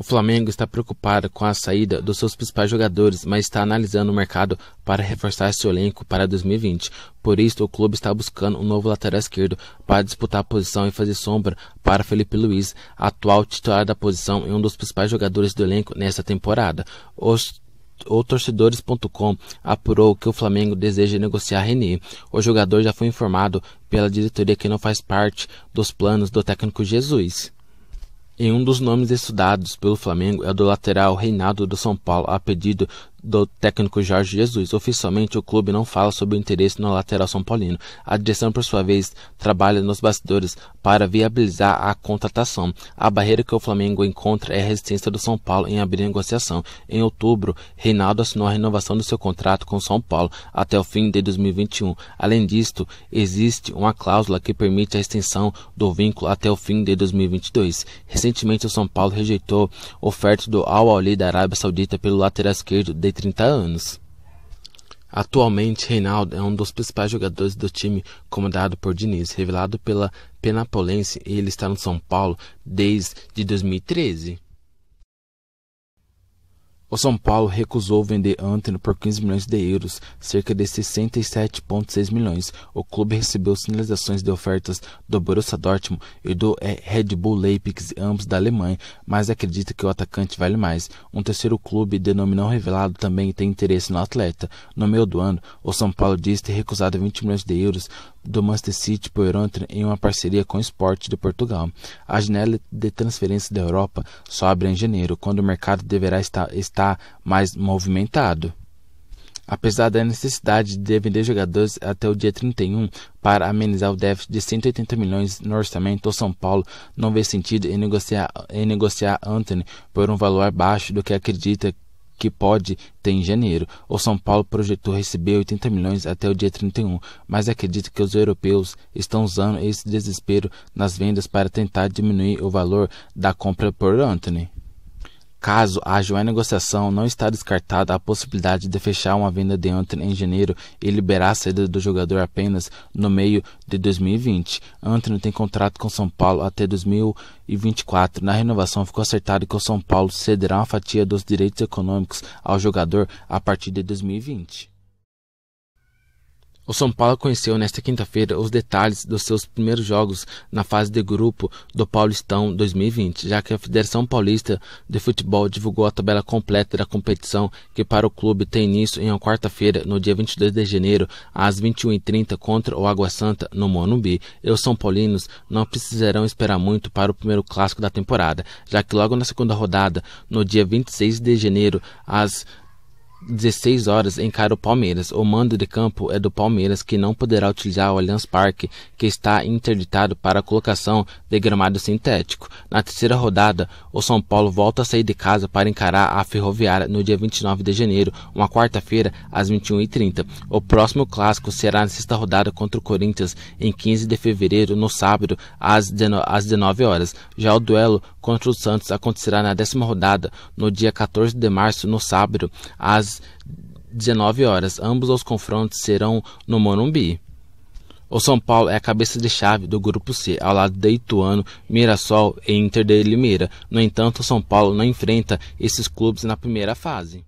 O Flamengo está preocupado com a saída dos seus principais jogadores, mas está analisando o mercado para reforçar seu elenco para 2020. Por isso, o clube está buscando um novo lateral esquerdo para disputar a posição e fazer sombra para Felipe Luiz, atual titular da posição e um dos principais jogadores do elenco nesta temporada. Os o torcedores.com apurou que o Flamengo deseja negociar René. O jogador já foi informado pela diretoria que não faz parte dos planos do técnico Jesus. E um dos nomes estudados pelo Flamengo é o do lateral Reinaldo do São Paulo, a pedido do técnico Jorge Jesus. Oficialmente, o clube não fala sobre o interesse no lateral São Paulino. A direção, por sua vez, trabalha nos bastidores para viabilizar a contratação. A barreira que o Flamengo encontra é a resistência do São Paulo em abrir negociação. Em outubro, Reinaldo assinou a renovação do seu contrato com o São Paulo até o fim de 2021. Além disto, existe uma cláusula que permite a extensão do vínculo até o fim de 2022. Recentemente, o São Paulo rejeitou oferta do Al-Ahly da Arábia Saudita pelo lateral esquerdo de 30 anos. Atualmente, Reinaldo é um dos principais jogadores do time comandado por Diniz, revelado pela Penapolense, e ele está no São Paulo desde 2013. O São Paulo recusou vender Antony por 15 milhões de euros, cerca de 67,6 milhões. O clube recebeu sinalizações de ofertas do Borussia Dortmund e do eh, Red Bull Leipzig, ambos da Alemanha, mas acredita que o atacante vale mais. Um terceiro clube, de nome não revelado, também tem interesse no atleta. No meio do ano, o São Paulo diz ter recusado 20 milhões de euros do Manchester City por Antony em uma parceria com o Sport de Portugal. A janela de transferência da Europa só abre em janeiro, quando o mercado deverá estar está mais movimentado. Apesar da necessidade de vender jogadores até o dia 31 para amenizar o déficit de 180 milhões no orçamento, o São Paulo não vê sentido em negociar, em negociar Anthony por um valor abaixo do que acredita que pode ter em janeiro. O São Paulo projetou receber 80 milhões até o dia 31, mas acredita que os europeus estão usando esse desespero nas vendas para tentar diminuir o valor da compra por Anthony. Caso haja uma negociação, não está descartada a possibilidade de fechar uma venda de Anthony em janeiro e liberar a saída do jogador apenas no meio de 2020. Anthony tem contrato com São Paulo até 2024. Na renovação, ficou acertado que o São Paulo cederá uma fatia dos direitos econômicos ao jogador a partir de 2020. O São Paulo conheceu nesta quinta-feira os detalhes dos seus primeiros jogos na fase de grupo do Paulistão 2020, já que a Federação Paulista de Futebol divulgou a tabela completa da competição, que para o clube tem início em uma quarta-feira, no dia 22 de janeiro, às 21h30, contra o Água Santa, no Monumbi. E os São Paulinos não precisarão esperar muito para o primeiro clássico da temporada, já que logo na segunda rodada, no dia 26 de janeiro, às 16 horas encara o Palmeiras. O mando de campo é do Palmeiras, que não poderá utilizar o Allianz Parque, que está interditado para a colocação de gramado sintético. Na terceira rodada, o São Paulo volta a sair de casa para encarar a Ferroviária no dia 29 de janeiro, uma quarta-feira, às 21h30. O próximo clássico será na sexta rodada contra o Corinthians, em 15 de fevereiro, no sábado, às 19 horas. Já o duelo contra o Santos acontecerá na décima rodada, no dia 14 de março, no sábado, às às 19 horas. Ambos os confrontos serão no Morumbi. O São Paulo é a cabeça de chave do grupo C, ao lado de Ituano, Mirassol e Inter de Limeira. No entanto, o São Paulo não enfrenta esses clubes na primeira fase.